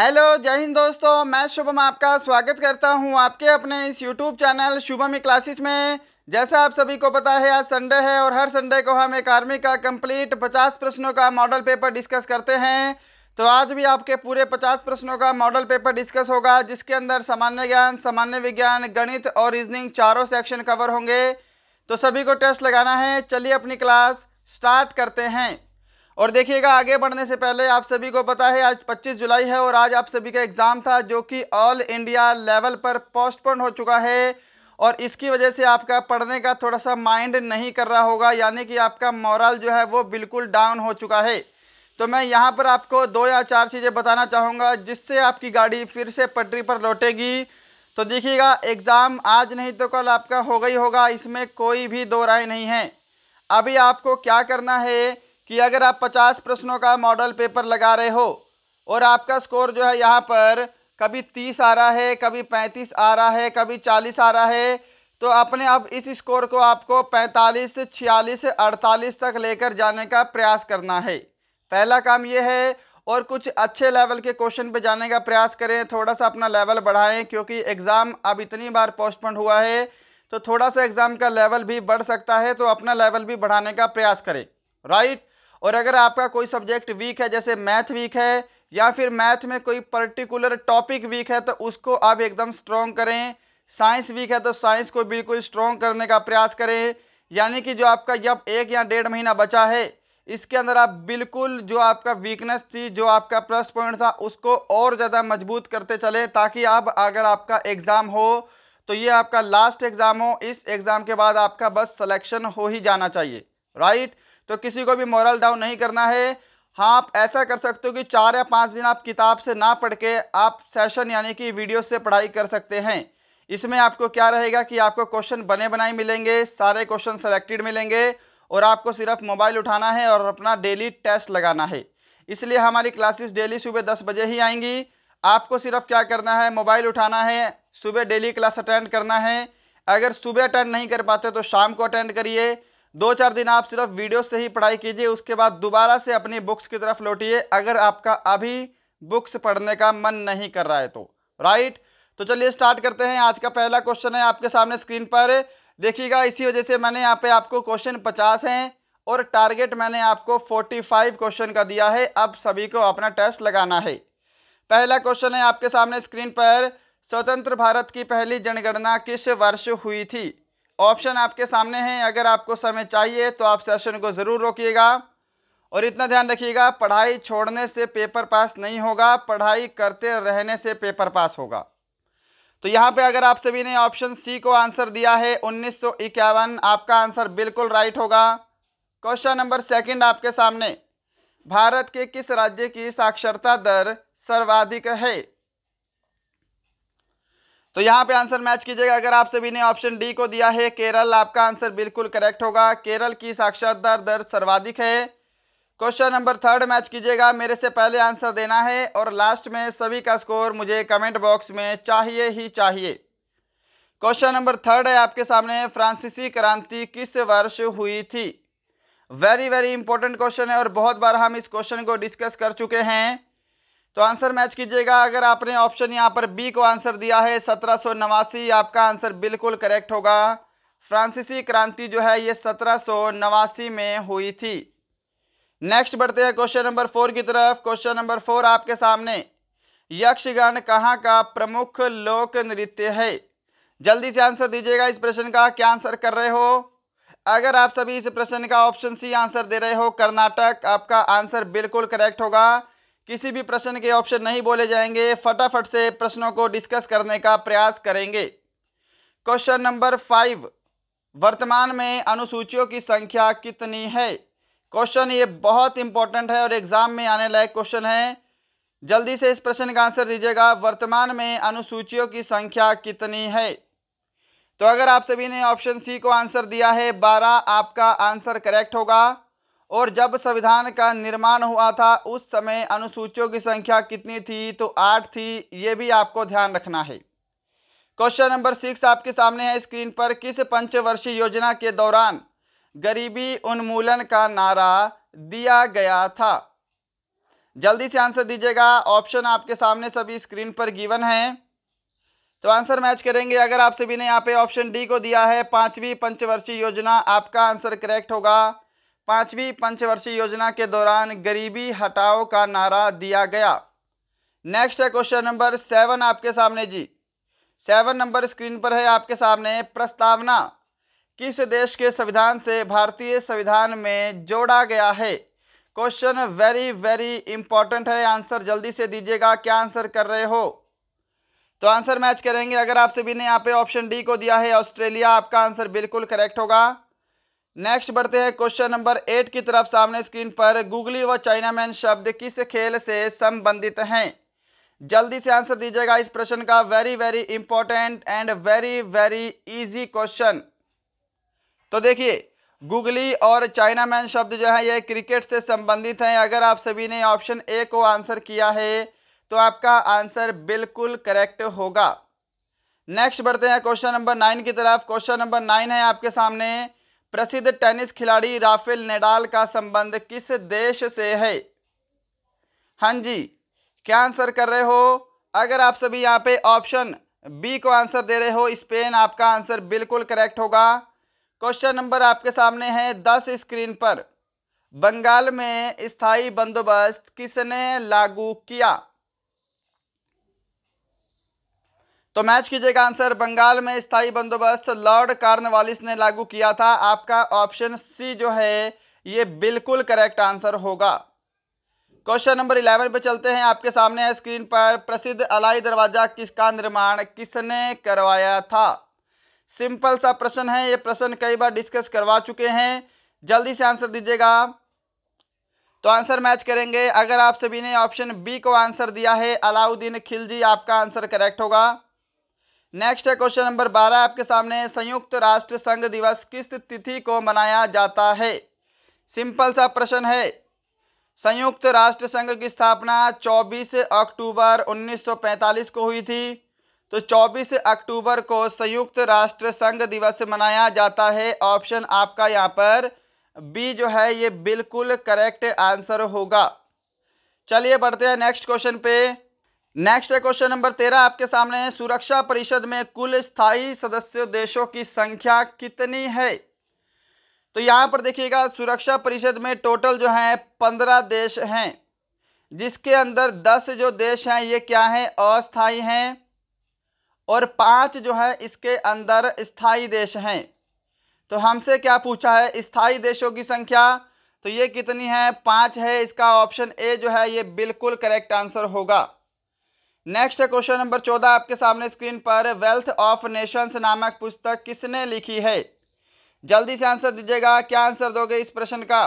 hello जय हिंद दोस्तों मैं शुभम आपका स्वागत करता हूं आपके अपने इस यूट्यूब चैनल शुभम क्लासेस में जैसा आप सभी को पता है आज संडे है और हर संडे को हम एक आर्मी का कंप्लीट 50 प्रश्नों का मॉडल पेपर डिस्कस करते हैं तो आज भी आपके पूरे 50 प्रश्नों का मॉडल पेपर डिस्कस होगा जिसके अंदर सामान्य ज्ञान सामान्य विज्ञान गणित और रीजनिंग चारों सेक्शन कवर होंगे तो सभी को टेस्ट लगाना है चलिए अपनी क्लास स्टार्ट करते हैं और देखिएगा आगे बढ़ने से पहले आप सभी को पता है आज 25 जुलाई है और आज आप सभी का एग्ज़ाम था जो कि ऑल इंडिया लेवल पर पोस्टपोन हो चुका है और इसकी वजह से आपका पढ़ने का थोड़ा सा माइंड नहीं कर रहा होगा यानी कि आपका मॉरल जो है वो बिल्कुल डाउन हो चुका है तो मैं यहाँ पर आपको दो या चार चीज़ें बताना चाहूँगा जिससे आपकी गाड़ी फिर से पटरी पर लौटेगी तो देखिएगा एग्ज़ाम आज नहीं तो कल आपका होगा ही होगा इसमें कोई भी दो राय नहीं है अभी आपको क्या करना है कि अगर आप 50 प्रश्नों का मॉडल पेपर लगा रहे हो और आपका स्कोर जो है यहाँ पर कभी 30 आ रहा है कभी 35 आ रहा है कभी 40 आ रहा है तो अपने अब इस स्कोर को आपको 45, 46, 48 तक लेकर जाने का प्रयास करना है पहला काम ये है और कुछ अच्छे लेवल के क्वेश्चन पे जाने का प्रयास करें थोड़ा सा अपना लेवल बढ़ाएं क्योंकि एग्ज़ाम अब इतनी बार पोस्टपोन हुआ है तो थोड़ा सा एग्ज़ाम का लेवल भी बढ़ सकता है तो अपना लेवल भी बढ़ाने का प्रयास करें राइट और अगर आपका कोई सब्जेक्ट वीक है जैसे मैथ वीक है या फिर मैथ में कोई पर्टिकुलर टॉपिक वीक है तो उसको आप एकदम स्ट्रॉन्ग करें साइंस वीक है तो साइंस को बिल्कुल स्ट्रॉन्ग करने का प्रयास करें यानी कि जो आपका जब एक या डेढ़ महीना बचा है इसके अंदर आप बिल्कुल जो आपका वीकनेस थी जो आपका प्लस पॉइंट था उसको और ज़्यादा मजबूत करते चलें ताकि आप अगर आपका एग्ज़ाम हो तो ये आपका लास्ट एग्ज़ाम हो इस एग्ज़ाम के बाद आपका बस सलेक्शन हो ही जाना चाहिए राइट तो किसी को भी मॉरल डाउन नहीं करना है हाँ आप ऐसा कर सकते हो कि चार या पाँच दिन आप किताब से ना पढ़ के आप सेशन यानी कि वीडियो से पढ़ाई कर सकते हैं इसमें आपको क्या रहेगा कि आपको क्वेश्चन बने बनाए मिलेंगे सारे क्वेश्चन सेलेक्टेड मिलेंगे और आपको सिर्फ मोबाइल उठाना है और अपना डेली टेस्ट लगाना है इसलिए हमारी क्लासेस डेली सुबह दस बजे ही आएंगी आपको सिर्फ क्या करना है मोबाइल उठाना है सुबह डेली क्लास अटेंड करना है अगर सुबह अटेंड नहीं कर पाते तो शाम को अटेंड करिए दो चार दिन आप सिर्फ वीडियो से ही पढ़ाई कीजिए उसके बाद दोबारा से अपनी बुक्स की तरफ लौटिए अगर आपका अभी बुक्स पढ़ने का मन नहीं कर रहा है तो राइट तो चलिए स्टार्ट करते हैं आज का पहला क्वेश्चन है आपके सामने स्क्रीन पर देखिएगा इसी वजह से मैंने यहाँ पे आपको क्वेश्चन पचास हैं और टारगेट मैंने आपको फोर्टी फाइव क्वेश्चन का दिया है अब सभी को अपना टेस्ट लगाना है पहला क्वेश्चन है आपके सामने स्क्रीन पर स्वतंत्र भारत की पहली जनगणना किस वर्ष हुई थी ऑप्शन आपके सामने हैं अगर आपको समय चाहिए तो आप सेशन को ज़रूर रोकिएगा और इतना ध्यान रखिएगा पढ़ाई छोड़ने से पेपर पास नहीं होगा पढ़ाई करते रहने से पेपर पास होगा तो यहाँ पे अगर आप सभी ने ऑप्शन सी को आंसर दिया है उन्नीस आपका आंसर बिल्कुल राइट होगा क्वेश्चन नंबर सेकंड आपके सामने भारत के किस राज्य की साक्षरता दर सर्वाधिक है तो यहाँ पे आंसर मैच कीजिएगा अगर आप सभी ने ऑप्शन डी को दिया है केरल आपका आंसर बिल्कुल करेक्ट होगा केरल की साक्षात दर दर सर्वाधिक है क्वेश्चन नंबर थर्ड मैच कीजिएगा मेरे से पहले आंसर देना है और लास्ट में सभी का स्कोर मुझे कमेंट बॉक्स में चाहिए ही चाहिए क्वेश्चन नंबर थर्ड है आपके सामने फ्रांसीसी क्रांति किस वर्ष हुई थी वेरी वेरी इंपॉर्टेंट क्वेश्चन है और बहुत बार हम इस क्वेश्चन को डिस्कस कर चुके हैं तो आंसर मैच कीजिएगा अगर आपने ऑप्शन यहाँ पर बी को आंसर दिया है सत्रह आपका आंसर बिल्कुल करेक्ट होगा फ्रांसीसी क्रांति जो है ये सत्रह में हुई थी नेक्स्ट बढ़ते हैं क्वेश्चन नंबर फोर की तरफ क्वेश्चन नंबर फोर आपके सामने यक्षगान कहाँ का प्रमुख लोक नृत्य है जल्दी से आंसर दीजिएगा इस प्रश्न का क्या आंसर कर रहे हो अगर आप सभी इस प्रश्न का ऑप्शन सी आंसर दे रहे हो कर्नाटक आपका आंसर बिल्कुल करेक्ट होगा किसी भी प्रश्न के ऑप्शन नहीं बोले जाएंगे फटाफट से प्रश्नों को डिस्कस करने का प्रयास करेंगे क्वेश्चन नंबर फाइव वर्तमान में अनुसूचियों की संख्या कितनी है क्वेश्चन ये बहुत इंपॉर्टेंट है और एग्जाम में आने लायक क्वेश्चन है जल्दी से इस प्रश्न का आंसर दीजिएगा वर्तमान में अनुसूचियों की संख्या कितनी है तो अगर आप सभी ने ऑप्शन सी को आंसर दिया है बारह आपका आंसर करेक्ट होगा और जब संविधान का निर्माण हुआ था उस समय अनुसूचियों की संख्या कितनी थी तो आठ थी ये भी आपको ध्यान रखना है क्वेश्चन नंबर सिक्स आपके सामने है स्क्रीन पर किस पंचवर्षीय योजना के दौरान गरीबी उन्मूलन का नारा दिया गया था जल्दी से आंसर दीजिएगा ऑप्शन आपके सामने सभी स्क्रीन पर गिवन है तो आंसर मैच करेंगे अगर आप सभी ने यहाँ पे ऑप्शन डी को दिया है पांचवी पंचवर्षीय योजना आपका आंसर करेक्ट होगा पाँचवीं पंचवर्षीय योजना के दौरान गरीबी हटाओ का नारा दिया गया नेक्स्ट है क्वेश्चन नंबर सेवन आपके सामने जी सेवन नंबर स्क्रीन पर है आपके सामने प्रस्तावना किस देश के संविधान से भारतीय संविधान में जोड़ा गया है क्वेश्चन वेरी वेरी इंपॉर्टेंट है आंसर जल्दी से दीजिएगा क्या आंसर कर रहे हो तो आंसर मैच करेंगे अगर आप सभी ने यहाँ पे ऑप्शन डी को दिया है ऑस्ट्रेलिया आपका आंसर बिल्कुल करेक्ट होगा नेक्स्ट बढ़ते हैं क्वेश्चन नंबर एट की तरफ सामने स्क्रीन पर गूगली व चाइनामैन शब्द किस खेल से संबंधित हैं जल्दी से आंसर दीजिएगा इस प्रश्न का very very important and very very easy question तो देखिए गूगली और चाइनामैन शब्द जो है ये क्रिकेट से संबंधित हैं अगर आप सभी ने ऑप्शन ए को आंसर किया है तो आपका आंसर बिल्कुल करेक्ट होगा नेक्स्ट बढ़ते हैं क्वेश्चन नंबर नाइन की तरफ क्वेश्चन नंबर नाइन है आपके सामने प्रसिद्ध टेनिस खिलाड़ी राफेल नेडाल का संबंध किस देश से है हाँ जी क्या आंसर कर रहे हो अगर आप सभी यहाँ पे ऑप्शन बी को आंसर दे रहे हो स्पेन आपका आंसर बिल्कुल करेक्ट होगा क्वेश्चन नंबर आपके सामने है दस स्क्रीन पर बंगाल में स्थायी बंदोबस्त किसने लागू किया तो मैच कीजिएगा आंसर बंगाल में स्थायी बंदोबस्त लॉर्ड कार्नवालिस ने लागू किया था आपका ऑप्शन सी जो है ये बिल्कुल करेक्ट आंसर होगा क्वेश्चन नंबर इलेवन पे चलते हैं आपके सामने है स्क्रीन पर प्रसिद्ध अलाई दरवाजा किसका निर्माण किसने करवाया था सिंपल सा प्रश्न है ये प्रश्न कई बार डिस्कस करवा चुके हैं जल्दी से आंसर दीजिएगा तो आंसर मैच करेंगे अगर आप सभी ने ऑप्शन बी को आंसर दिया है अलाउद्दीन खिलजी आपका आंसर करेक्ट होगा नेक्स्ट है क्वेश्चन नंबर बारह आपके सामने संयुक्त राष्ट्र संघ दिवस किस तिथि को मनाया जाता है सिंपल सा प्रश्न है संयुक्त राष्ट्र संघ की स्थापना 24 अक्टूबर 1945 को हुई थी तो 24 अक्टूबर को संयुक्त राष्ट्र संघ दिवस मनाया जाता है ऑप्शन आपका यहाँ पर बी जो है ये बिल्कुल करेक्ट आंसर होगा चलिए बढ़ते हैं नेक्स्ट क्वेश्चन पे नेक्स्ट है क्वेश्चन नंबर तेरह आपके सामने है सुरक्षा परिषद में कुल स्थायी सदस्य देशों की संख्या कितनी है तो यहाँ पर देखिएगा सुरक्षा परिषद में टोटल जो है पंद्रह देश हैं जिसके अंदर दस जो देश हैं ये क्या हैं अस्थाई हैं और पांच जो है इसके अंदर स्थाई देश हैं तो हमसे क्या पूछा है स्थाई देशों की संख्या तो ये कितनी है पाँच है इसका ऑप्शन ए जो है ये बिल्कुल करेक्ट आंसर होगा नेक्स्ट क्वेश्चन नंबर चौदह आपके सामने स्क्रीन पर वेल्थ ऑफ नेशंस नामक पुस्तक किसने लिखी है जल्दी से आंसर दीजिएगा क्या आंसर दोगे इस प्रश्न का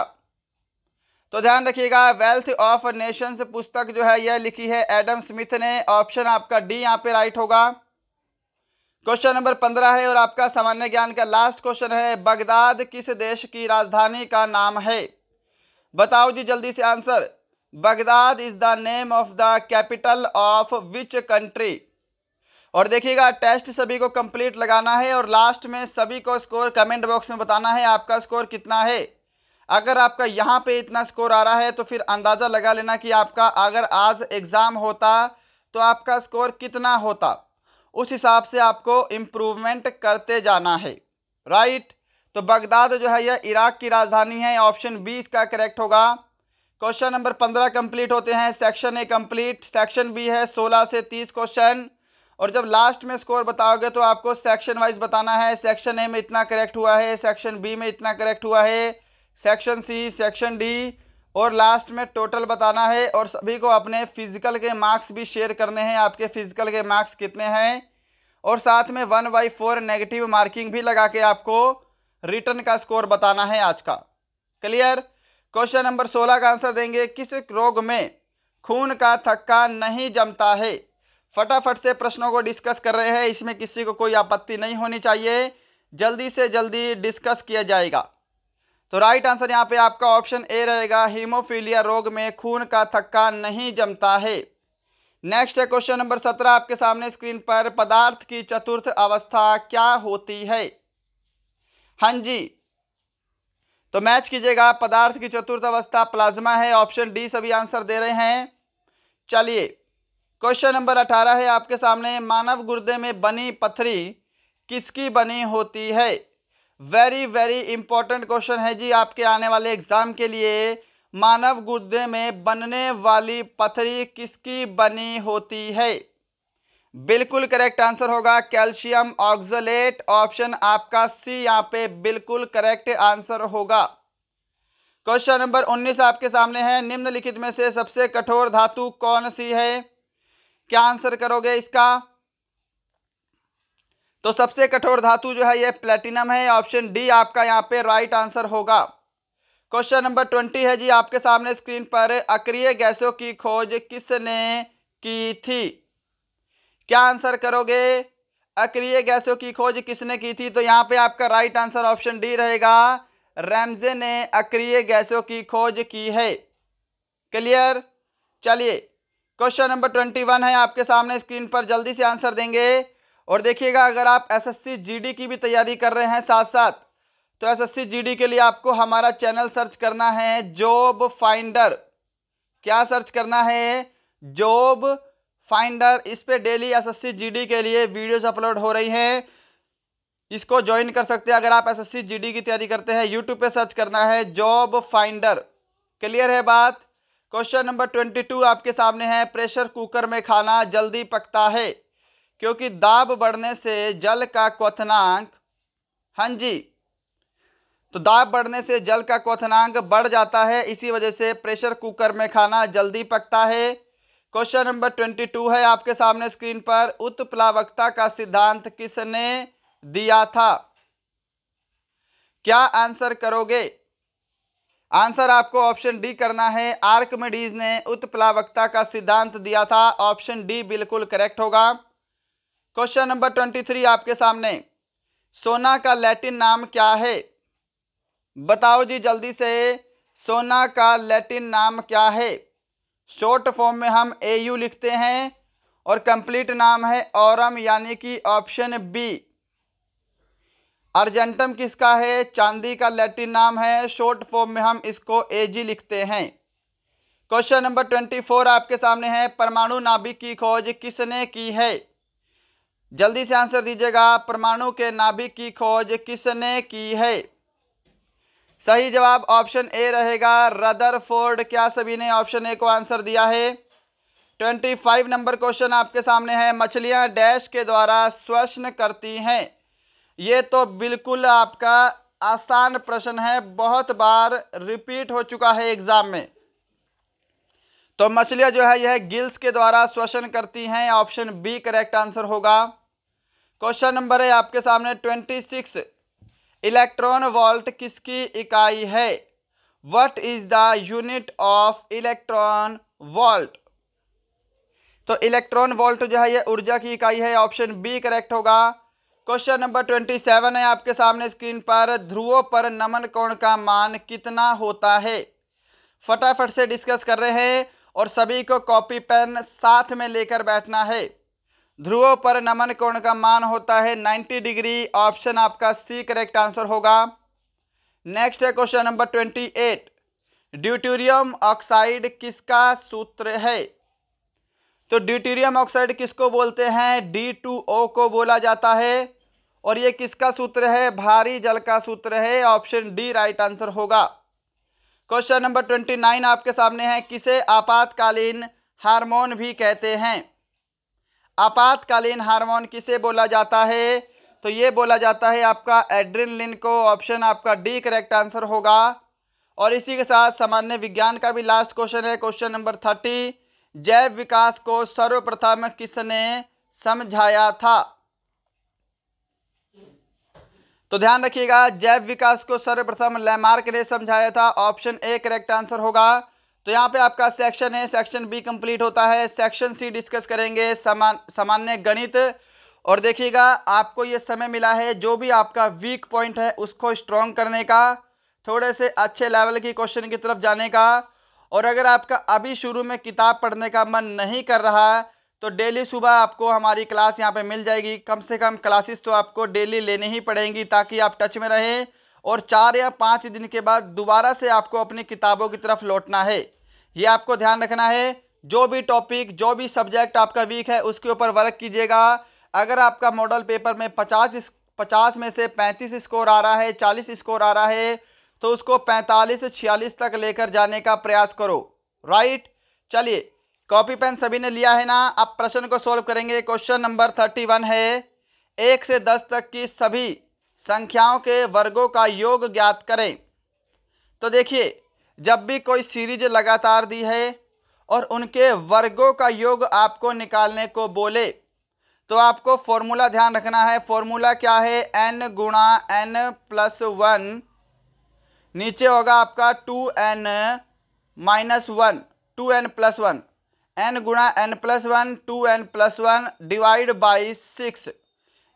तो ध्यान रखिएगा वेल्थ ऑफ नेशंस पुस्तक जो है यह लिखी है एडम स्मिथ ने ऑप्शन आपका डी यहाँ पे राइट होगा क्वेश्चन नंबर पंद्रह है और आपका सामान्य ज्ञान का लास्ट क्वेश्चन है बगदाद किस देश की राजधानी का नाम है बताओ जी जल्दी से answer Baghdad is the name of the capital of which country और देखिएगा टेस्ट सभी को कंप्लीट लगाना है और लास्ट में सभी को स्कोर कमेंट बॉक्स में बताना है आपका स्कोर कितना है अगर आपका यहाँ पे इतना स्कोर आ रहा है तो फिर अंदाज़ा लगा लेना कि आपका अगर आज एग्ज़ाम होता तो आपका स्कोर कितना होता उस हिसाब से आपको इम्प्रूवमेंट करते जाना है राइट तो बगदाद जो है यह इराक़ की राजधानी है ऑप्शन बी इसका करेक्ट होगा क्वेश्चन नंबर पंद्रह कंप्लीट होते हैं section A complete section B है सोलह से तीस क्वेश्चन और जब लास्ट में स्कोर बताओगे तो आपको सेक्शन वाइज बताना है सेक्शन ए में इतना करेक्ट हुआ है सेक्शन बी में इतना करेक्ट हुआ है सेक्शन सी सेक्शन डी और लास्ट में टोटल बताना है और सभी को अपने फिजिकल के मार्क्स भी शेयर करने हैं आपके फिजिकल के मार्क्स कितने हैं और साथ में one by four negative marking भी लगा के आपको रिटर्न का स्कोर बताना है आज का क्लियर क्वेश्चन नंबर सोलह का आंसर देंगे किस रोग में खून का थक्का नहीं जमता है फटाफट से प्रश्नों को डिस्कस कर रहे हैं इसमें किसी को कोई आपत्ति नहीं होनी चाहिए जल्दी से जल्दी डिस्कस किया जाएगा तो राइट आंसर यहाँ पे आपका ऑप्शन ए रहेगा हीमोफीलिया रोग में खून का थक्का नहीं जमता है नेक्स्ट है क्वेश्चन नंबर सत्रह आपके सामने स्क्रीन पर पदार्थ की चतुर्थ अवस्था क्या होती है हाँ जी तो मैच कीजिएगा पदार्थ की चतुर्थ अवस्था प्लाज्मा है ऑप्शन डी सभी आंसर दे रहे हैं चलिए क्वेश्चन नंबर अठारह है आपके सामने मानव गुर्दे में बनी पथरी किसकी बनी होती है वेरी वेरी इंपॉर्टेंट क्वेश्चन है जी आपके आने वाले एग्जाम के लिए मानव गुर्दे में बनने वाली पथरी किसकी बनी होती है बिल्कुल करेक्ट आंसर होगा कैल्शियम ऑक्सलेट ऑप्शन आपका सी यहाँ पे बिल्कुल करेक्ट आंसर होगा क्वेश्चन नंबर 19 आपके सामने है निम्नलिखित में से सबसे कठोर धातु कौन सी है क्या आंसर करोगे इसका तो सबसे कठोर धातु जो है ये प्लेटिनम है ऑप्शन डी आपका यहाँ पे राइट आंसर होगा क्वेश्चन नंबर ट्वेंटी है जी आपके सामने स्क्रीन पर अक्रिय गैसों की खोज किसने की थी क्या आंसर करोगे अक्रिय गैसों की खोज किसने की थी तो यहाँ पे आपका राइट आंसर ऑप्शन डी रहेगा रैमजे ने अक्रिय गैसों की खोज की है क्लियर चलिए क्वेश्चन नंबर ट्वेंटी वन है आपके सामने स्क्रीन पर जल्दी से आंसर देंगे और देखिएगा अगर आप एसएससी जीडी की भी तैयारी कर रहे हैं साथ साथ तो एसएससी जीडी के लिए आपको हमारा चैनल सर्च करना है जॉब फाइंडर क्या सर्च करना है जॉब फाइंडर इस पर डेली एसएससी जीडी के लिए वीडियोस अपलोड हो रही हैं इसको ज्वाइन कर सकते हैं अगर आप एसएससी जीडी की तैयारी करते हैं यूट्यूब पे सर्च करना है जॉब फाइंडर क्लियर है बात क्वेश्चन नंबर ट्वेंटी टू आपके सामने है प्रेशर कुकर में खाना जल्दी पकता है क्योंकि दाब बढ़ने से जल का क्वनांक हाँ जी तो दाब बढ़ने से जल का क्वनांक बढ़ जाता है इसी वजह से प्रेशर कुकर में खाना जल्दी पकता है क्वेश्चन नंबर ट्वेंटी टू है आपके सामने स्क्रीन पर उत्प्लावकता का सिद्धांत किसने दिया था क्या आंसर करोगे आंसर आपको ऑप्शन डी करना है आर्कमेडीज ने उत्प्लावकता का सिद्धांत दिया था ऑप्शन डी बिल्कुल करेक्ट होगा क्वेश्चन नंबर ट्वेंटी थ्री आपके सामने सोना का लैटिन नाम क्या है बताओ जी जल्दी से सोना का लैटिन नाम क्या है शॉर्ट फॉर्म में हम ए यू लिखते हैं और कंप्लीट नाम है औरम यानी कि ऑप्शन बी अर्जेंटम किसका है चांदी का लैटिन नाम है शॉर्ट फॉर्म में हम इसको ए जी लिखते हैं क्वेश्चन नंबर ट्वेंटी फोर आपके सामने है परमाणु नाभिक की खोज किसने की है जल्दी से आंसर दीजिएगा परमाणु के नाभिक की खोज किसने की है सही जवाब ऑप्शन ए रहेगा फोर्ड क्या सभी ने ऑप्शन ए को आंसर दिया है ट्वेंटी फाइव नंबर क्वेश्चन आपके सामने है मछलियाँ डैश के द्वारा स्वश्न करती हैं ये तो बिल्कुल आपका आसान प्रश्न है बहुत बार रिपीट हो चुका है एग्जाम में तो मछलियाँ जो है यह गिल्स के द्वारा श्वसन करती हैं ऑप्शन बी करेक्ट आंसर होगा क्वेश्चन नंबर है आपके सामने ट्वेंटी सिक्स इलेक्ट्रॉन वोल्ट किसकी इकाई है what is the unit of electron volt तो इलेक्ट्रॉन वोल्ट जो है ये ऊर्जा की इकाई है ऑप्शन बी करेक्ट होगा क्वेश्चन नंबर ट्वेंटी सेवन है आपके सामने स्क्रीन पर ध्रुवों पर नमन कोण का मान कितना होता है फटाफट से डिस्कस कर रहे हैं और सभी को कॉपी पेन साथ में लेकर बैठना है ध्रुवों पर नमन कोण का मान होता है 90 डिग्री ऑप्शन आपका सी करेक्ट आंसर होगा नेक्स्ट है question number twenty eight deuterium oxide किसका सूत्र है तो ड्यूटेरियम ऑक्साइड किसको बोलते हैं डी टू ओ को बोला जाता है और ये किसका सूत्र है भारी जल का सूत्र है ऑप्शन डी राइट आंसर होगा क्वेश्चन नंबर ट्वेंटी नाइन आपके सामने है किसे आपातकालीन हार्मोन भी कहते हैं आपातकालीन हार्मोन किसे बोला जाता है तो ये बोला जाता है आपका एड्रिनलिन को ऑप्शन आपका डी करेक्ट आंसर होगा और इसी के साथ सामान्य विज्ञान का भी लास्ट क्वेश्चन है क्वेश्चन नंबर थर्टी जैव विकास को सर्वप्रथम किसने समझाया था तो ध्यान रखिएगा जैव विकास को सर्वप्रथम लैमार्क ने समझाया था ऑप्शन ए करेक्ट आंसर होगा तो यहाँ पे आपका सेक्शन है सेक्शन बी कंप्लीट होता है सेक्शन सी डिस्कस करेंगे समान सामान्य गणित और देखिएगा आपको ये समय मिला है जो भी आपका वीक पॉइंट है उसको स्ट्रॉन्ग करने का थोड़े से अच्छे लेवल की क्वेश्चन की तरफ जाने का और अगर आपका अभी शुरू में किताब पढ़ने का मन नहीं कर रहा तो डेली सुबह आपको हमारी क्लास यहाँ पर मिल जाएगी कम से कम क्लासेस तो आपको डेली लेनी ही पड़ेंगी ताकि आप टच में रहें और चार या पाँच दिन के बाद दोबारा से आपको अपनी किताबों की तरफ लौटना है ये आपको ध्यान रखना है जो भी टॉपिक जो भी सब्जेक्ट आपका वीक है उसके ऊपर वर्क कीजिएगा अगर आपका मॉडल पेपर में पचास पचास में से पैंतीस स्कोर आ रहा है चालीस स्कोर आ रहा है तो उसको पैंतालीस से छियालीस तक लेकर जाने का प्रयास करो राइट चलिए कॉपी पेन सभी ने लिया है ना अब प्रश्न को सॉल्व करेंगे क्वेश्चन नंबर थर्टी वन है एक से दस तक की सभी संख्याओं के वर्गों का योग ज्ञात करें तो देखिए जब भी कोई सीरीज लगातार दी है और उनके वर्गों का योग आपको निकालने को बोले तो आपको फॉर्मूला ध्यान रखना है फॉर्मूला क्या है एन गुणा एन प्लस वन नीचे होगा आपका two n minus one two n plus one n गुणा n plus one two n plus one divide by six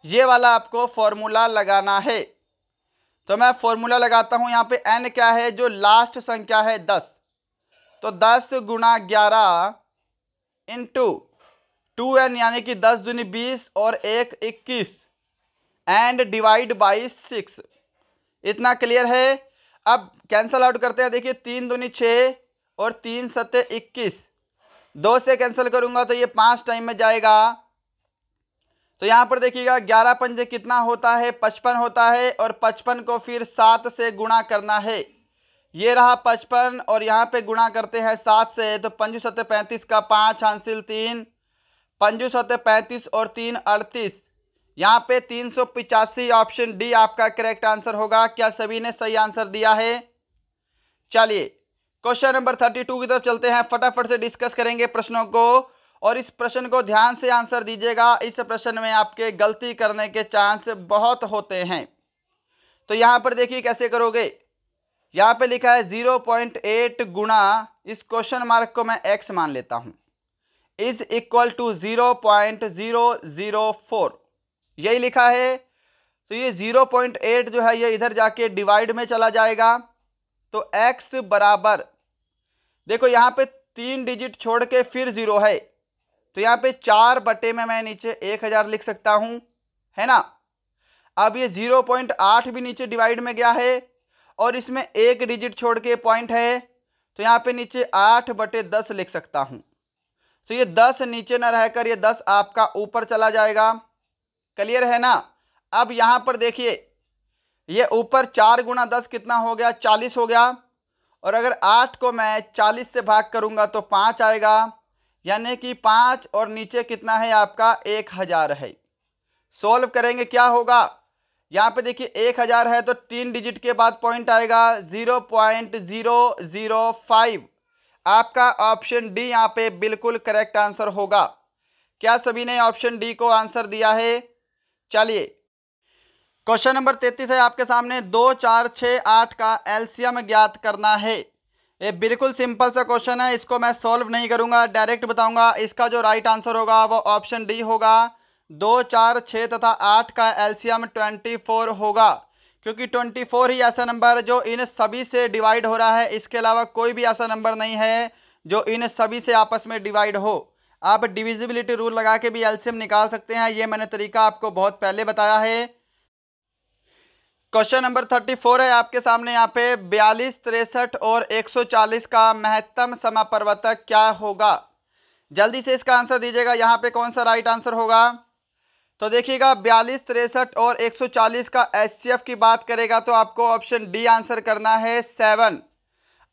ये वाला आपको फॉर्मूला लगाना है तो मैं फॉर्मूला लगाता हूँ यहाँ पे एन क्या है जो लास्ट संख्या है दस तो दस गुणा ग्यारह इंटू टू एन यानी कि दस दूनी बीस और एक इक्कीस एंड डिवाइड बाई सिक्स इतना क्लियर है अब कैंसल आउट करते हैं देखिए तीन दूनी छः और तीन सत्य इक्कीस दो से कैंसिल करूँगा तो ये पाँच टाइम में जाएगा तो यहाँ पर देखिएगा ग्यारह पंजे कितना होता है पचपन होता है और पचपन को फिर सात से गुणा करना है ये रहा पचपन और यहाँ पे गुणा करते हैं सात से तो पंजू सत्य पैंतीस का पाँच हांसिल तीन पंजू सत्य पैंतीस और तीन अड़तीस यहाँ पे तीन सौ पिचासी ऑप्शन डी आपका करेक्ट आंसर होगा क्या सभी ने सही आंसर दिया है चलिए क्वेश्चन नंबर थर्टी टू की तरफ चलते हैं फटाफट से डिस्कस करेंगे प्रश्नों को और इस प्रश्न को ध्यान से आंसर दीजिएगा इस प्रश्न में आपके गलती करने के चांस बहुत होते हैं तो यहाँ पर देखिए कैसे करोगे यहाँ पे लिखा है जीरो पॉइंट एट गुणा इस क्वेश्चन मार्क को मैं एक्स मान लेता हूँ is equal to zero point zero zero four यही लिखा है तो ये जीरो पॉइंट एट जो है ये इधर जाके डिवाइड में चला जाएगा तो एक्स बराबर देखो यहाँ पे तीन डिजिट छोड़ के फिर ज़ीरो है तो यहाँ पे चार बटे में मैं नीचे एक हज़ार लिख सकता हूँ है ना अब ये ज़ीरो पॉइंट आठ भी नीचे डिवाइड में गया है और इसमें एक डिजिट छोड़ के पॉइंट है तो यहाँ पे नीचे आठ बटे दस लिख सकता हूँ तो ये दस नीचे ना रहकर ये दस आपका ऊपर चला जाएगा क्लियर है ना अब यहाँ पर देखिए ये ऊपर चार गुना दस कितना हो गया चालीस हो गया और अगर आठ को मैं चालीस से भाग करूँगा तो पाँच आएगा यानी कि पाँच और नीचे कितना है आपका एक हज़ार है सोल्व करेंगे क्या होगा यहाँ पे देखिए एक हज़ार है तो तीन डिजिट के बाद पॉइंट आएगा zero point zero zero five आपका ऑप्शन डी यहाँ पे बिल्कुल करेक्ट आंसर होगा क्या सभी ने ऑप्शन डी को आंसर दिया है चलिए क्वेश्चन नंबर तैतीस है आपके सामने दो चार छः आठ का एल्शियम ज्ञात करना है ये बिल्कुल सिंपल सा क्वेश्चन है इसको मैं सॉल्व नहीं करूंगा डायरेक्ट बताऊंगा इसका जो राइट आंसर होगा वो ऑप्शन डी होगा दो चार छः तथा आठ का एलसीएम ट्वेंटी फोर होगा क्योंकि ट्वेंटी फोर ही ऐसा नंबर जो इन सभी से डिवाइड हो रहा है इसके अलावा कोई भी ऐसा नंबर नहीं है जो इन सभी से आपस में डिवाइड हो आप डिविजिबिलिटी रूल लगा के भी एल्शियम निकाल सकते हैं ये मैंने तरीका आपको बहुत पहले बताया है क्वेश्चन नंबर थर्टी फोर है आपके सामने यहाँ पे बयालीस तिरसठ और एक सौ चालीस का महत्तम समापर्वतक क्या होगा जल्दी से इसका आंसर दीजिएगा यहाँ पे कौन सा राइट आंसर होगा तो देखिएगा बयालीस तिरसठ और एक सौ चालीस का एचसीएफ की बात करेगा तो आपको ऑप्शन डी आंसर करना है सेवन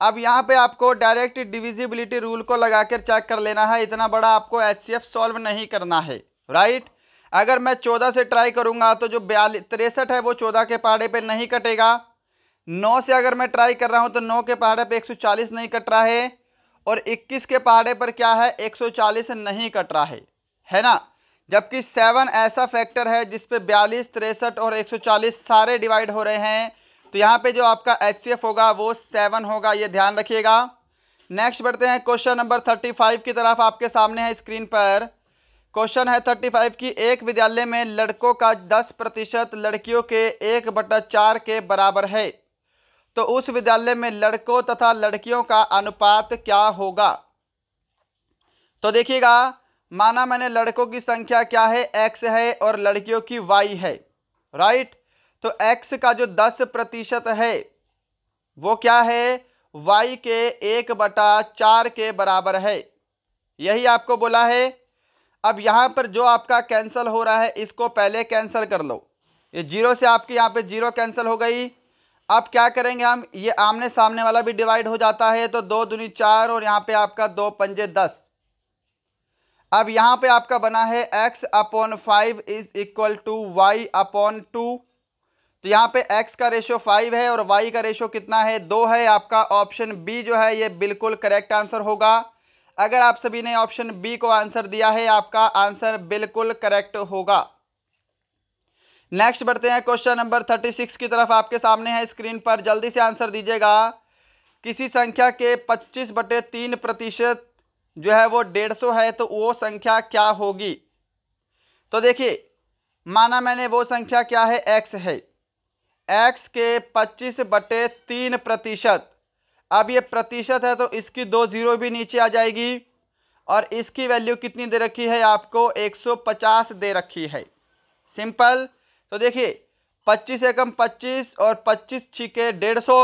अब यहाँ पे आपको डायरेक्ट डिविजिबिलिटी रूल को लगाकर चेक कर लेना है इतना बड़ा आपको एचसीएफ सॉल्व नहीं करना है राइट अगर मैं चौदह से ट्राई करूँगा तो जो बयालीस तिरसठ है वो चौदह के पहाड़े पे नहीं कटेगा नौ से अगर मैं ट्राई कर रहा हूँ तो नौ के पहाड़े पे चालीस नहीं कट रहा है और 21 के पहाड़े पर क्या है 140 नहीं कट रहा है है ना जबकि सेवन ऐसा फैक्टर है जिस पे बयालीस तिरसठ और 140 सारे डिवाइड हो रहे हैं तो यहाँ पे जो आपका एच होगा वो सेवन होगा ये ध्यान रखिएगा नेक्स्ट बढ़ते हैं क्वेश्चन नंबर थर्टी फाइव की तरफ आपके सामने है स्क्रीन पर क्वेश्चन है थर्टी फाइव की एक विद्यालय में लड़कों का दस प्रतिशत लड़कियों के एक बटा चार के बराबर है तो उस विद्यालय में लड़कों तथा लड़कियों का अनुपात क्या होगा तो देखिएगा माना मैंने लड़कों की संख्या क्या है एक्स है और लड़कियों की वाई है राइट तो एक्स का जो दस प्रतिशत है वो क्या है वाई के एक बटा चार के बराबर है यही आपको बोला है अब यहाँ पर जो आपका कैंसिल हो रहा है इसको पहले कैंसिल कर लो ये जीरो से आपके यहाँ पे जीरो कैंसिल हो गई अब क्या करेंगे हम ये आमने सामने वाला भी डिवाइड हो जाता है तो दो दूनी चार और यहाँ पे आपका दो पंजे दस अब यहाँ पे आपका बना है x upon five is equal to y upon two तो यहाँ पे एक्स का रेशो फाइव है और वाई का रेशो कितना है दो है आपका ऑप्शन बी जो है ये बिल्कुल करेक्ट आंसर होगा अगर आप सभी ने ऑप्शन बी को आंसर दिया है आपका आंसर बिल्कुल करेक्ट होगा नेक्स्ट बढ़ते हैं क्वेश्चन नंबर थर्टी सिक्स की तरफ आपके सामने है स्क्रीन पर जल्दी से आंसर दीजिएगा किसी संख्या के पच्चीस बटे तीन प्रतिशत जो है वो डेढ़ सौ है तो वो संख्या क्या होगी तो देखिए माना मैंने वो संख्या क्या है एक्स है एक्स के पच्चीस बटे तीन प्रतिशत अब ये प्रतिशत है तो इसकी दो ज़ीरो भी नीचे आ जाएगी और इसकी वैल्यू कितनी दे रखी है आपको 150 दे रखी है सिंपल तो देखिए 25 एकम 25 और 25 छीके डेढ़ सौ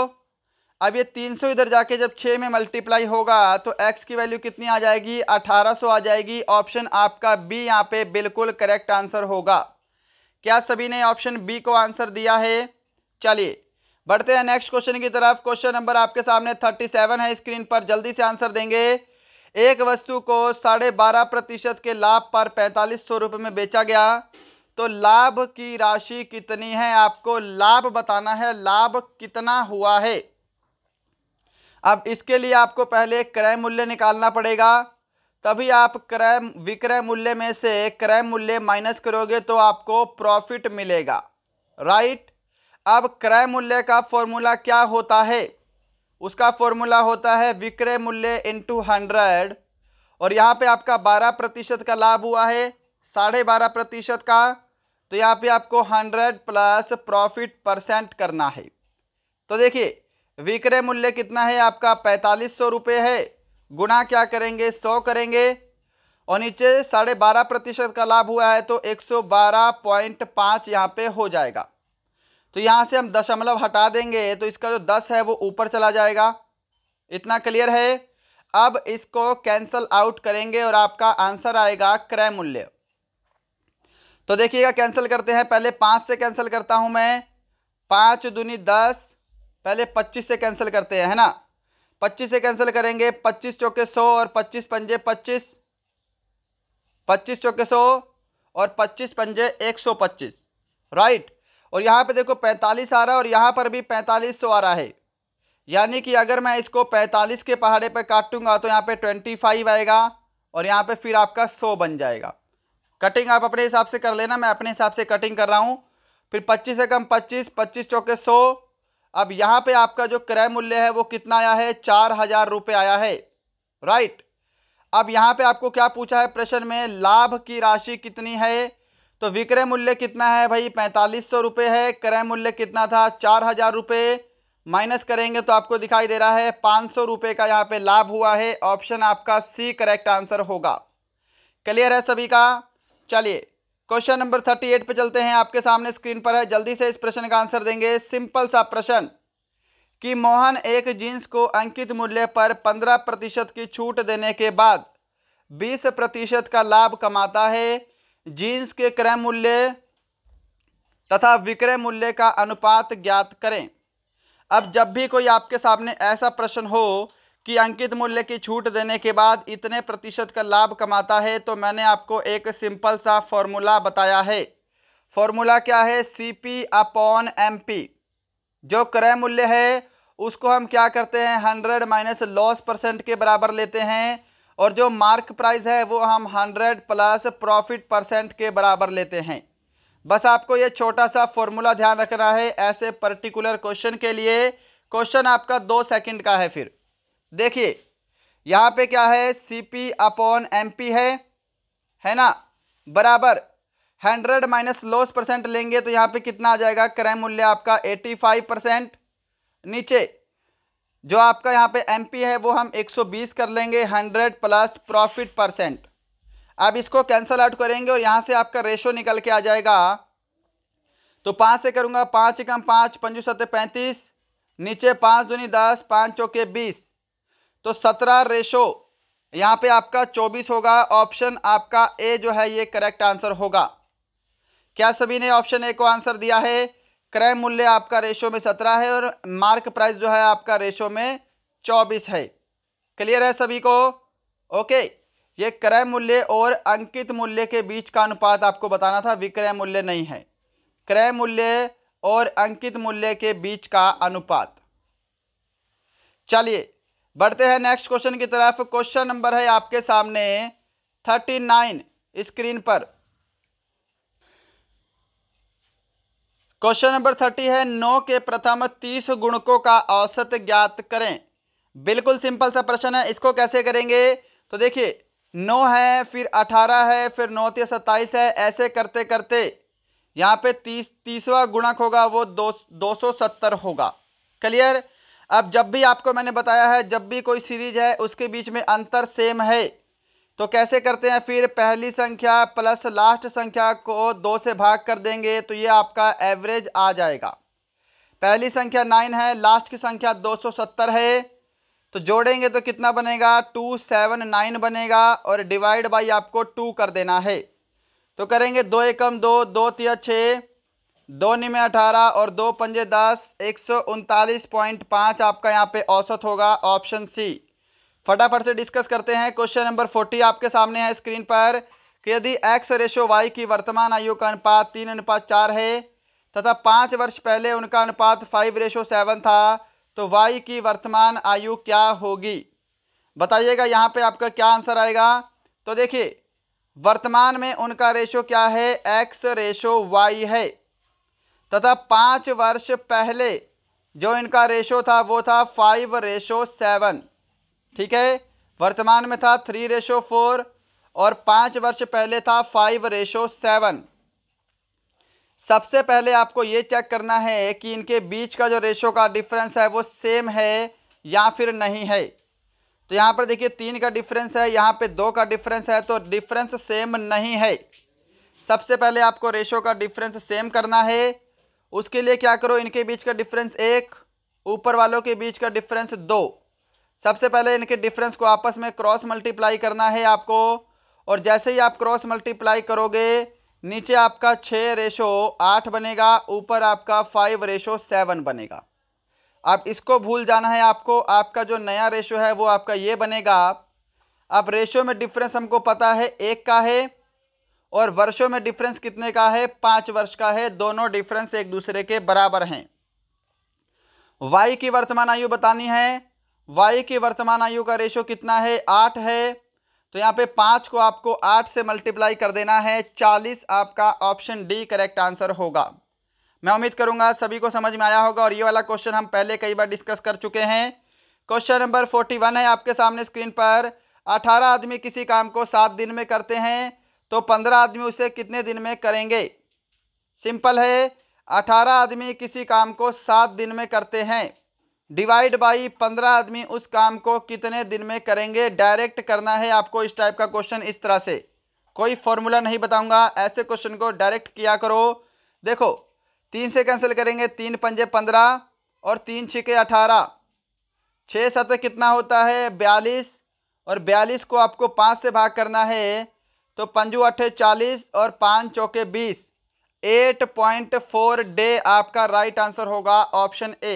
अब ये 300 इधर जाके जब 6 में मल्टीप्लाई होगा तो x की वैल्यू कितनी आ जाएगी 1800 आ जाएगी ऑप्शन आपका बी यहाँ पे बिल्कुल करेक्ट आंसर होगा क्या सभी ने ऑप्शन बी को आंसर दिया है चलिए बढ़ते हैं नेक्स्ट क्वेश्चन की तरफ क्वेश्चन नंबर आपके सामने थर्टी सेवन है स्क्रीन पर जल्दी से आंसर देंगे एक वस्तु को साढ़े बारह प्रतिशत के लाभ पर पैंतालीस सौ रुपये में बेचा गया तो लाभ की राशि कितनी है आपको लाभ बताना है लाभ कितना हुआ है अब इसके लिए आपको पहले क्रय मूल्य निकालना पड़ेगा तभी आप क्रय विक्रय मूल्य में से क्रय मूल्य माइनस करोगे तो आपको प्रॉफिट मिलेगा राइट अब क्रय मूल्य का फॉर्मूला क्या होता है उसका फॉर्मूला होता है विक्रय मूल्य इंटू हंड्रेड और यहाँ पे आपका बारह प्रतिशत का लाभ हुआ है साढ़े बारह प्रतिशत का तो यहाँ पे आपको हंड्रेड प्लस प्रॉफिट परसेंट करना है तो देखिए विक्रय मूल्य कितना है आपका पैंतालीस सौ रुपये है गुणा क्या करेंगे सौ करेंगे और नीचे साढ़े बारह प्रतिशत का लाभ हुआ है तो एक सौ बारह पॉइंट पाँच यहाँ पर हो जाएगा तो यहाँ से हम दशमलव हटा देंगे तो इसका जो दस है वो ऊपर चला जाएगा इतना क्लियर है अब इसको कैंसल आउट करेंगे और आपका आंसर आएगा क्रय मूल्य तो देखिएगा कैंसिल करते हैं पहले पाँच से कैंसिल करता हूँ मैं पाँच दूनी दस पहले पच्चीस से कैंसिल करते हैं है ना पच्चीस से कैंसिल करेंगे पच्चीस चौके सौ और पच्चीस पंजे पच्चीस पच्चीस चौके सौ और पच्चीस पंजे एक सौ पच्चीस राइट और यहाँ पे देखो 45 आ रहा है और यहाँ पर भी 4500 आ रहा है यानी कि अगर मैं इसको 45 के पहाड़े पर काटूंगा तो यहाँ पे 25 आएगा और यहाँ पे फिर आपका 100 बन जाएगा कटिंग आप अपने हिसाब से कर लेना मैं अपने हिसाब से कटिंग कर रहा हूँ फिर 25 से कम 25 25 चौके 100 अब यहाँ पे आपका जो क्रय मूल्य है वो कितना आया है चार हज़ार रुपये आया है राइट अब यहाँ पर आपको क्या पूछा है प्रश्न में लाभ की राशि कितनी है तो विक्रय मूल्य कितना है भाई पैंतालीस सौ रुपये है क्रय मूल्य कितना था चार हज़ार रुपये माइनस करेंगे तो आपको दिखाई दे रहा है पाँच सौ रुपये का यहाँ पे लाभ हुआ है ऑप्शन आपका सी करेक्ट आंसर होगा क्लियर है सभी का चलिए क्वेश्चन नंबर थर्टी एट पर चलते हैं आपके सामने स्क्रीन पर है जल्दी से इस प्रश्न का आंसर देंगे सिंपल सा प्रश्न कि मोहन एक जीन्स को अंकित मूल्य पर पंद्रह प्रतिशत की छूट देने के बाद बीस प्रतिशत का लाभ कमाता है जीन्स के क्रय मूल्य तथा विक्रय मूल्य का अनुपात ज्ञात करें अब जब भी कोई आपके सामने ऐसा प्रश्न हो कि अंकित मूल्य की छूट देने के बाद इतने प्रतिशत का लाभ कमाता है तो मैंने आपको एक सिंपल सा फॉर्मूला बताया है फॉर्मूला क्या है C P upon M P जो क्रय मूल्य है उसको हम क्या करते हैं हंड्रेड माइनस लॉस परसेंट के बराबर लेते हैं और जो मार्क प्राइस है वो हम हंड्रेड प्लस प्रॉफिट परसेंट के बराबर लेते हैं बस आपको ये छोटा सा फॉर्मूला ध्यान रखना है ऐसे पर्टिकुलर क्वेश्चन के लिए क्वेश्चन आपका दो सेकंड का है फिर देखिए यहाँ पे क्या है C P upon M P है है ना बराबर हंड्रेड माइनस लॉस परसेंट लेंगे तो यहाँ पे कितना आ जाएगा क्रय मूल्य आपका एटी फाइव परसेंट नीचे जो आपका यहाँ पे एम है वो हम 120 कर लेंगे 100 प्लस प्रॉफिट परसेंट अब इसको कैंसिल आउट करेंगे और यहाँ से आपका रेशो निकल के आ जाएगा तो पाँच से करूँगा पाँच एकम पाँच पंजू सत्य पैंतीस नीचे पाँच दूनी दस पाँच चौके बीस तो सत्रह रेशो यहाँ पे आपका चौबीस होगा ऑप्शन आपका ए जो है ये करेक्ट आंसर होगा क्या सभी ने ऑप्शन ए को आंसर दिया है क्रय मूल्य आपका रेशो में सत्रह है और मार्क प्राइस जो है आपका रेशो में चौबीस है क्लियर है सभी को ओके ये क्रय मूल्य और अंकित मूल्य के बीच का अनुपात आपको बताना था विक्रय मूल्य नहीं है क्रय मूल्य और अंकित मूल्य के बीच का अनुपात चलिए बढ़ते हैं नेक्स्ट क्वेश्चन की तरफ क्वेश्चन नंबर है आपके सामने थर्टी नाइन स्क्रीन पर क्वेश्चन नंबर थर्टी है नौ के प्रथम तीस गुणकों का औसत ज्ञात करें बिल्कुल सिंपल सा प्रश्न है इसको कैसे करेंगे तो देखिए नौ है फिर अठारह है फिर नौ तीस सत्ताईस है ऐसे करते करते यहाँ पे तीस तीसवा गुणक होगा वो दो दो सौ सत्तर होगा क्लियर अब जब भी आपको मैंने बताया है जब भी कोई सीरीज है उसके बीच में अंतर सेम है तो कैसे करते हैं फिर पहली संख्या प्लस लास्ट संख्या को दो से भाग कर देंगे तो ये आपका एवरेज आ जाएगा पहली संख्या नाइन है लास्ट की संख्या सत्तर है तो जोड़ेंगे तो कितना बनेगा टू सेवन नाइन बनेगा और डिवाइड बाई आपको टू कर देना है तो करेंगे दो एकम दो दो तिया छः दो निमे अठारह और दो पंजे दस एक सौ उनतालीस पॉइंट पाँच आपका यहाँ पे औसत होगा ऑप्शन सी फटाफट से डिस्कस करते हैं क्वेश्चन नंबर फोर्टी आपके सामने है स्क्रीन पर कि यदि एक्स रेशो वाई की वर्तमान आयु का अनुपात तीन अनुपात चार है तथा पाँच वर्ष पहले उनका अनुपात फाइव रेशो सेवन था तो वाई की वर्तमान आयु क्या होगी बताइएगा यहाँ पे आपका क्या आंसर आएगा तो देखिए वर्तमान में उनका रेशो क्या है एक्स रेशो वाई है तथा पाँच वर्ष पहले जो इनका रेशो था वो था फाइव रेशो सेवन ठीक है वर्तमान में था थ्री रेशो फोर और पाँच वर्ष पहले था फाइव रेशो सेवन सबसे पहले आपको ये चेक करना है कि इनके बीच का जो रेशो का डिफरेंस है वो सेम है या फिर नहीं है तो यहाँ पर देखिए तीन का डिफरेंस है यहाँ पे दो का डिफरेंस है तो डिफरेंस सेम नहीं है सबसे पहले आपको रेशो का डिफरेंस सेम करना है उसके लिए क्या करो इनके बीच का डिफरेंस एक ऊपर वालों के बीच का डिफरेंस दो सबसे पहले इनके डिफरेंस को आपस में क्रॉस मल्टीप्लाई करना है आपको और जैसे ही आप क्रॉस मल्टीप्लाई करोगे नीचे आपका छः रेशो आठ बनेगा ऊपर आपका फाइव रेशो सेवन बनेगा अब इसको भूल जाना है आपको आपका जो नया रेशो है वो आपका ये बनेगा अब रेशो में डिफरेंस हमको पता है एक का है और वर्षों में डिफरेंस कितने का है पाँच वर्ष का है दोनों डिफरेंस एक दूसरे के बराबर हैं वाई की वर्तमान आयु बतानी है वाई की वर्तमान आयु का रेशो कितना है आठ है तो यहाँ पे पाँच को आपको आठ से मल्टीप्लाई कर देना है चालीस आपका ऑप्शन डी करेक्ट आंसर होगा मैं उम्मीद करूँगा सभी को समझ में आया होगा और ये वाला क्वेश्चन हम पहले कई बार डिस्कस कर चुके हैं क्वेश्चन नंबर फोर्टी वन है आपके सामने स्क्रीन पर अठारह आदमी किसी काम को सात दिन में करते हैं तो पंद्रह आदमी उसे कितने दिन में करेंगे सिंपल है अठारह आदमी किसी काम को सात दिन में करते हैं डिवाइड बाई पंद्रह आदमी उस काम को कितने दिन में करेंगे डायरेक्ट करना है आपको इस टाइप का क्वेश्चन इस तरह से कोई फॉर्मूला नहीं बताऊंगा ऐसे क्वेश्चन को डायरेक्ट किया करो देखो तीन से कैंसिल करेंगे तीन पंजे पंद्रह और तीन छिके अठारह छः सतह कितना होता है बयालीस और बयालीस को आपको पाँच से भाग करना है तो पंजू अठे चालीस और पाँच चौके बीस एट पॉइंट फोर डे आपका राइट आंसर होगा ऑप्शन ए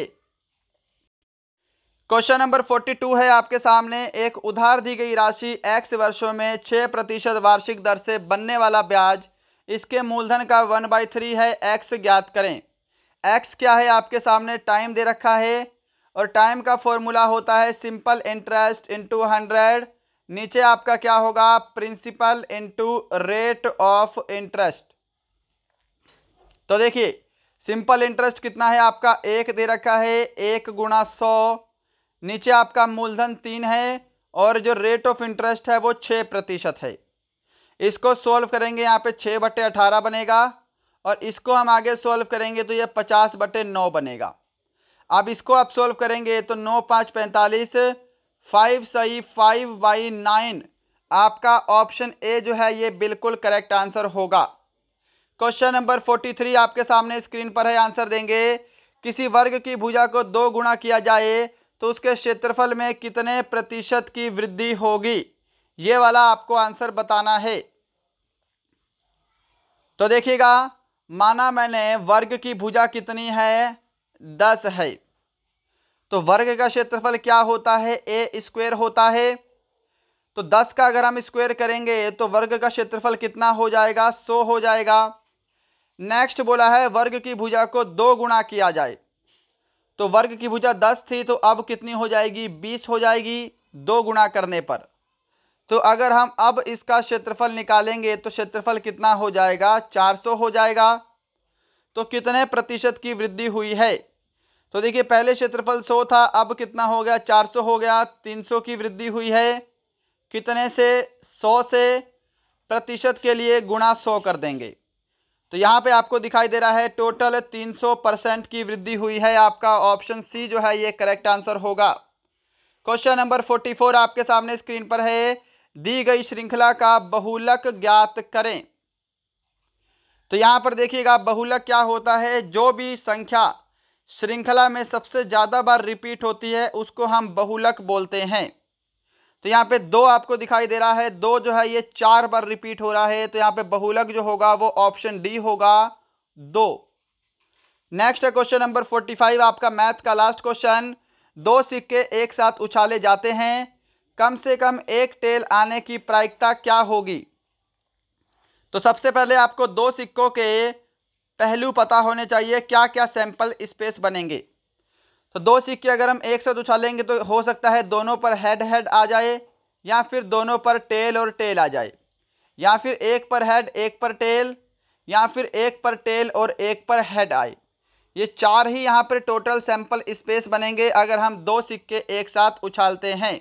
क्वेश्चन नंबर 42 है आपके सामने एक उधार दी गई राशि एक्स वर्षों में छः प्रतिशत वार्षिक दर से बनने वाला ब्याज इसके मूलधन का वन बाई थ्री है एक्स ज्ञात करें एक्स क्या है आपके सामने टाइम दे रखा है और टाइम का फॉर्मूला होता है सिंपल इंटरेस्ट इंटू हंड्रेड नीचे आपका क्या होगा principal into rate of interest तो देखिए सिंपल इंटरेस्ट कितना है आपका एक दे रखा है एक गुणा सौ नीचे आपका मूलधन तीन है और जो रेट ऑफ इंटरेस्ट है वो छः प्रतिशत है इसको सॉल्व करेंगे यहाँ पे छः बटे अठारह बनेगा और इसको हम आगे सॉल्व करेंगे तो ये पचास बटे नौ बनेगा अब इसको आप सॉल्व करेंगे तो नौ पाँच पैंतालीस फाइव सही फाइव बाई नाइन आपका ऑप्शन ए जो है ये बिल्कुल करेक्ट आंसर होगा क्वेश्चन नंबर फोर्टी थ्री आपके सामने स्क्रीन पर है आंसर देंगे किसी वर्ग की भुजा को दो गुणा किया जाए तो उसके क्षेत्रफल में कितने प्रतिशत की वृद्धि होगी ये वाला आपको आंसर बताना है तो देखिएगा माना मैंने वर्ग की भुजा कितनी है दस है तो वर्ग का क्षेत्रफल क्या होता है ए स्क्वेयर होता है तो दस का अगर हम स्क्वेयर करेंगे तो वर्ग का क्षेत्रफल कितना हो जाएगा सौ हो जाएगा नेक्स्ट बोला है वर्ग की भुजा को दो गुणा किया जाए तो वर्ग की भुजा दस थी तो अब कितनी हो जाएगी बीस हो जाएगी दो गुणा करने पर तो अगर हम अब इसका क्षेत्रफल निकालेंगे तो क्षेत्रफल कितना हो जाएगा 400 हो जाएगा तो कितने प्रतिशत की वृद्धि हुई है तो देखिए पहले क्षेत्रफल 100 था अब कितना हो गया 400 हो गया 300 की वृद्धि हुई है कितने से 100 से प्रतिशत के लिए गुणा 100 कर देंगे तो यहाँ पे आपको दिखाई दे रहा है टोटल 300 परसेंट की वृद्धि हुई है आपका ऑप्शन सी जो है ये करेक्ट आंसर होगा क्वेश्चन नंबर 44 आपके सामने स्क्रीन पर है दी गई श्रृंखला का बहुलक ज्ञात करें तो यहाँ पर देखिएगा बहुलक क्या होता है जो भी संख्या श्रृंखला में सबसे ज़्यादा बार रिपीट होती है उसको हम बहुलक बोलते हैं तो यहाँ पे दो आपको दिखाई दे रहा है दो जो है ये चार बार रिपीट हो रहा है तो यहाँ पे बहुलक जो होगा वो ऑप्शन डी होगा दो नेक्स्ट है क्वेश्चन नंबर फोर्टी फाइव आपका मैथ का लास्ट क्वेश्चन दो सिक्के एक साथ उछाले जाते हैं कम से कम एक टेल आने की प्रायिकता क्या होगी तो सबसे पहले आपको दो सिक्कों के पहलू पता होने चाहिए क्या क्या सैंपल स्पेस बनेंगे तो दो सिक्के अगर हम एक साथ उछालेंगे तो हो सकता है दोनों पर हेड हेड आ जाए या फिर दोनों पर टेल और टेल आ जाए या फिर एक पर हेड एक पर टेल या फिर एक पर टेल और एक पर हेड आए ये चार ही यहाँ पर टोटल सैंपल स्पेस बनेंगे अगर हम दो सिक्के एक साथ उछालते हैं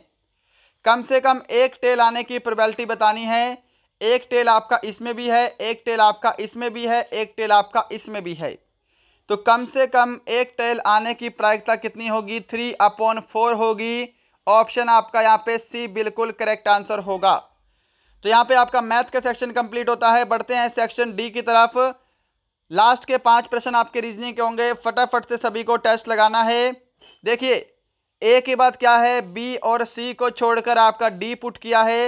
कम से कम एक टेल आने की प्रोबेबिलिटी बतानी है एक टेल आपका इसमें भी है एक टेल आपका इसमें भी है एक टेल आपका इसमें भी है तो कम से कम एक टेल आने की प्रायिकता कितनी होगी थ्री अपॉन फोर होगी ऑप्शन आपका यहाँ पे सी बिल्कुल करेक्ट आंसर होगा तो यहाँ पे आपका मैथ का सेक्शन कंप्लीट होता है बढ़ते हैं सेक्शन डी की तरफ लास्ट के पांच प्रश्न आपके रीजनिंग के होंगे फटाफट से सभी को टेस्ट लगाना है देखिए ए के बाद क्या है बी और सी को छोड़कर आपका डी पुट किया है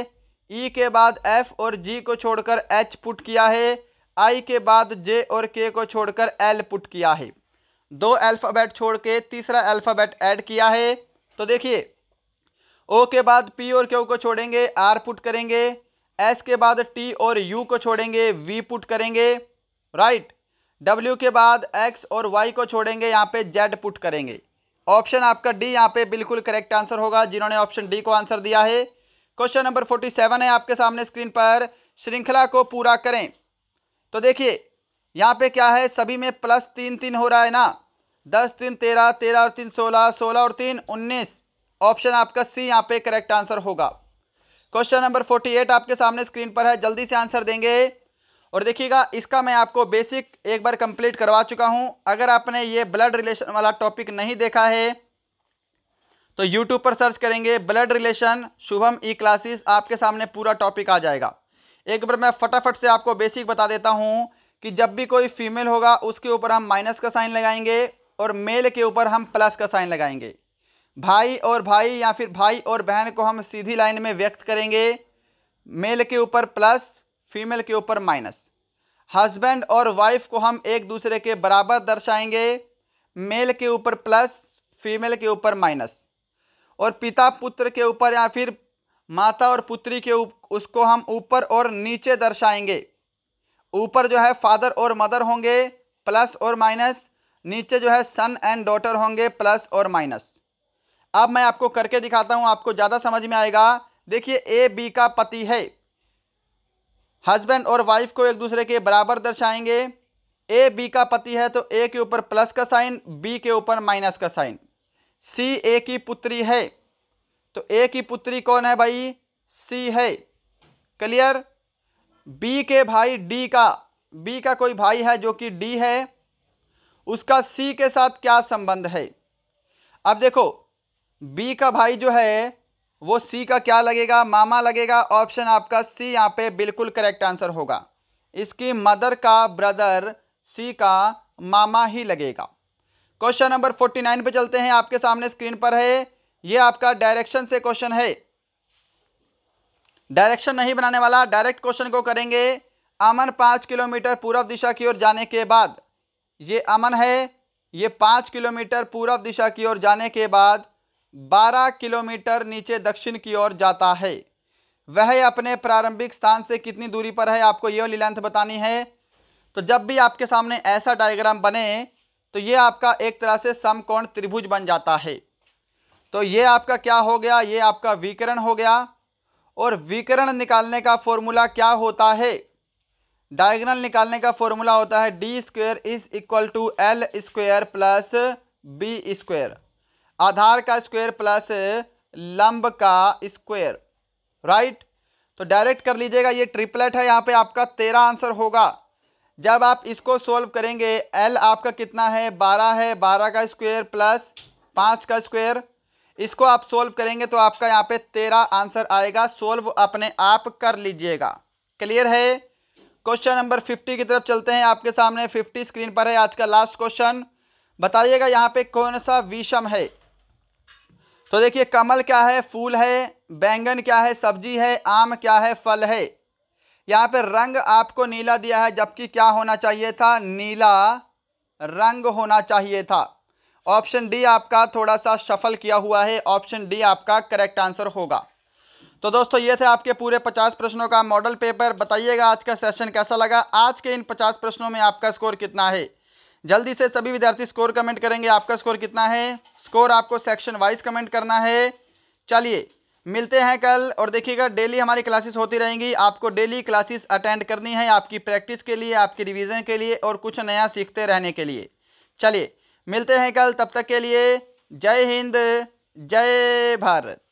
ई e के बाद एफ और जी को छोड़कर एच पुट किया है आई के बाद जे और के को छोड़कर एल पुट किया है दो अल्फ़ाबेट छोड़ के तीसरा अल्फ़ाबेट ऐड किया है तो देखिए ओ के बाद पी और क्यू को छोड़ेंगे आर पुट करेंगे एस के बाद टी और यू को छोड़ेंगे वी पुट करेंगे राइट डब्ल्यू के बाद एक्स और वाई को छोड़ेंगे यहाँ पे जेड पुट करेंगे ऑप्शन आपका डी यहाँ पे बिल्कुल करेक्ट आंसर होगा जिन्होंने ऑप्शन डी को आंसर दिया है क्वेश्चन नंबर फोर्टी सेवन है आपके सामने स्क्रीन पर श्रृंखला को पूरा करें तो देखिए यहाँ पे क्या है सभी में प्लस तीन तीन हो रहा है ना दस तीन तेरह तेरह और तीन सोलह सोलह और तीन उन्नीस ऑप्शन आपका सी यहाँ पे करेक्ट आंसर होगा क्वेश्चन नंबर फोर्टी एट आपके सामने स्क्रीन पर है जल्दी से आंसर देंगे और देखिएगा इसका मैं आपको बेसिक एक बार कंप्लीट करवा चुका हूँ अगर आपने ये ब्लड रिलेशन वाला टॉपिक नहीं देखा है तो यूट्यूब पर सर्च करेंगे blood relation Shubham E e classes आपके सामने पूरा टॉपिक आ जाएगा एक बार मैं फटाफट से आपको बेसिक बता देता हूँ कि जब भी कोई फीमेल होगा उसके ऊपर हम माइनस का साइन लगाएंगे और मेल के ऊपर हम प्लस का साइन लगाएंगे भाई और भाई या फिर भाई और बहन को हम सीधी लाइन में व्यक्त करेंगे मेल के ऊपर प्लस फीमेल के ऊपर माइनस हस्बैंड और वाइफ को हम एक दूसरे के बराबर दर्शाएंगे मेल के ऊपर प्लस फीमेल के ऊपर माइनस और पिता पुत्र के ऊपर या फिर माता और पुत्री के उप, उसको हम ऊपर और नीचे दर्शाएंगे ऊपर जो है फादर और मदर होंगे प्लस और माइनस नीचे जो है सन एंड डॉटर होंगे प्लस और माइनस अब मैं आपको करके दिखाता हूँ आपको ज़्यादा समझ में आएगा देखिए ए बी का पति है हस्बैंड और वाइफ को एक दूसरे के बराबर दर्शाएंगे ए बी का पति है तो ए के ऊपर प्लस का साइन बी के ऊपर माइनस का साइन सी ए की पुत्री है तो ए की पुत्री कौन है भाई सी है क्लियर बी के भाई डी का बी का कोई भाई है जो कि डी है उसका सी के साथ क्या संबंध है अब देखो बी का भाई जो है वो सी का क्या लगेगा मामा लगेगा ऑप्शन आपका सी यहाँ पे बिल्कुल करेक्ट आंसर होगा इसकी मदर का ब्रदर सी का मामा ही लगेगा क्वेश्चन नंबर फोर्टी नाइन पे चलते हैं आपके सामने स्क्रीन पर है ये आपका डायरेक्शन से क्वेश्चन है डायरेक्शन नहीं बनाने वाला डायरेक्ट क्वेश्चन को करेंगे अमन पाँच किलोमीटर पूर्व दिशा की ओर जाने के बाद ये अमन है ये पाँच किलोमीटर पूर्व दिशा की ओर जाने के बाद बारह किलोमीटर नीचे दक्षिण की ओर जाता है वह अपने प्रारंभिक स्थान से कितनी दूरी पर है आपको ये वाली लेंथ बतानी है तो जब भी आपके सामने ऐसा डायग्राम बने तो ये आपका एक तरह से समकोण त्रिभुज बन जाता है तो ये आपका क्या हो गया ये आपका विकरण हो गया और विकरण निकालने का फॉर्मूला क्या होता है डायगनल निकालने का फॉर्मूला होता है D square is equal to L square plus B square आधार का स्क्वेयर प्लस लंब का स्क्वेयर राइट तो डायरेक्ट कर लीजिएगा ये ट्रिपलेट है यहाँ पे आपका तेरह आंसर होगा जब आप इसको सॉल्व करेंगे एल आपका कितना है बारह है बारह का स्क्वेयर प्लस पाँच का स्क्वेयर इसको आप सोल्व करेंगे तो आपका यहाँ पे तेरह आंसर आएगा सोल्व अपने आप कर लीजिएगा क्लियर है क्वेश्चन नंबर फिफ्टी की तरफ चलते हैं आपके सामने फिफ्टी स्क्रीन पर है आज का लास्ट क्वेश्चन बताइएगा यहाँ पे कौन सा विषम है तो देखिए कमल क्या है फूल है बैंगन क्या है सब्जी है आम क्या है फल है यहाँ पे रंग आपको नीला दिया है जबकि क्या होना चाहिए था नीला रंग होना चाहिए था ऑप्शन डी आपका थोड़ा सा सफल किया हुआ है ऑप्शन डी आपका करेक्ट आंसर होगा तो दोस्तों ये थे आपके पूरे 50 प्रश्नों का मॉडल पेपर बताइएगा आज का सेशन कैसा लगा आज के इन 50 प्रश्नों में आपका स्कोर कितना है जल्दी से सभी विद्यार्थी स्कोर कमेंट करेंगे आपका स्कोर कितना है स्कोर आपको सेक्शन वाइज कमेंट करना है चलिए मिलते हैं कल और देखिएगा डेली हमारी क्लासेस होती रहेंगी आपको डेली क्लासेस अटेंड करनी है आपकी प्रैक्टिस के लिए आपकी रिवीजन के लिए और कुछ नया सीखते रहने के लिए चलिए मिलते हैं कल तब तक के लिए जय हिंद जय भारत